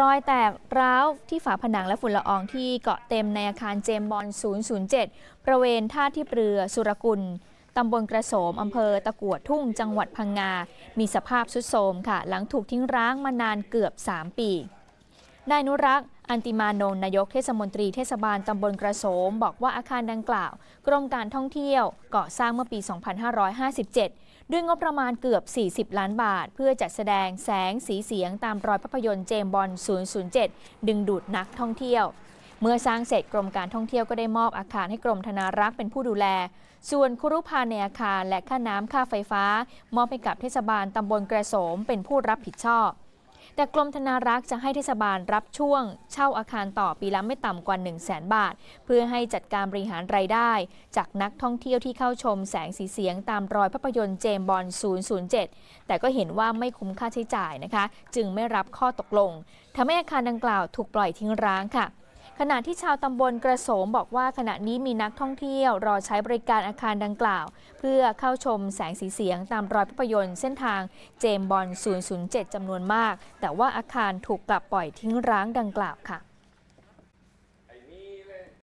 รอยแตกร้าวที่ฝาผนังและฝุ่นละอองที่เกาะเต็มในอาคารเจมบอล007ประเวณท่าที่เรือสุรกุล ตำบลกระโสม อำเภอตะกวดทุ่ง จังหวัดพังงา มีสภาพสุดโทรมค่ะ หลังถูกทิ้งร้างมานานเกือบ 3 ปี นายนุรักษ์อันติมานนนายกเทศมนตรีเทศบาลตำบลกระโสม บอกว่าอาคารดังกล่าว กรมการท่องเที่ยวก่อสร้างเมื่อปี 2557 ด้วยงบประมาณเกือบ 40 ล้านบาท เพื่อจัดแสดงแสงสีเสียงตามรอยภาพยนตร์เจมบอล007 ดึงดูดนักท่องเที่ยว เมื่อสร้างเสร็จกรมการท่องเที่ยว ก็ได้มอบอาคารให้กรมธนารักษ์เป็นผู้ดูแล ส่วนครุภาในอาคารและค่าน้ำค่าไฟฟ้ามอบให้กับเทศบาลตำบลกระโสมเป็นผู้รับผิดชอบแต่กรมธนารักษ์จะให้เทศบาลรับช่วง เช่าอาคารต่อปีละไม่ต่ำกว่า1 0 0 0 0แบาท เพื่อให้จัดการบริหารรายได้จากนักท่องเที่ยวที่เข้าชม แสงสีเสียงตามรอยภาพยนตร์เจมบอล007 แต่ก็เห็นว่าไม่คุ้มค่าใช้จ่ายนะคะ จึงไม่รับข้อตกลงทำให้อาคารดังกล่าวถูกปล่อยทิ้งร้างค่ะขณะที่ชาวตำบลกระโสมบอกว่าขณะนี้มีนักท่องเที่ยวรอใช้บริการอาคารดังกล่าว เพื่อเข้าชมแสงสีเสียงตามรอยภาพยนตร์เส้นทางเจมบอล007 จำนวนมาก แต่ว่าอาคารถูกกลับปล่อยทิ้งร้างดังกล่าวค่ะ